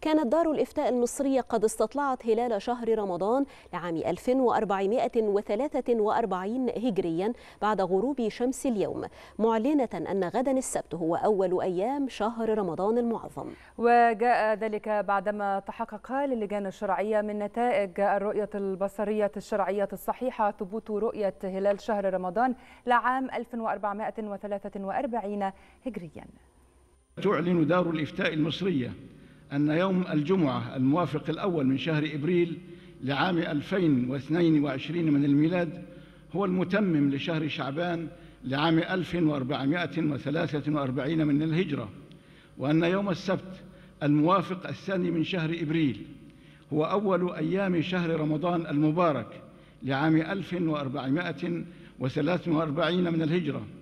كانت دار الإفتاء المصرية قد استطلعت هلال شهر رمضان لعام 1443 هجريا بعد غروب شمس اليوم معلنة أن غدا السبت هو أول أيام شهر رمضان المعظم وجاء ذلك بعدما تحقق للجان الشرعية من نتائج الرؤية البصرية الشرعية الصحيحة ثبوت رؤية هلال شهر رمضان لعام 1443 هجريا تعلن دار الإفتاء المصرية أن يوم الجمعة الموافق الأول من شهر إبريل لعام 2022 من الميلاد هو المتمم لشهر شعبان لعام 1443 من الهجرة وأن يوم السبت الموافق الثاني من شهر إبريل هو أول أيام شهر رمضان المبارك لعام 1443 من الهجرة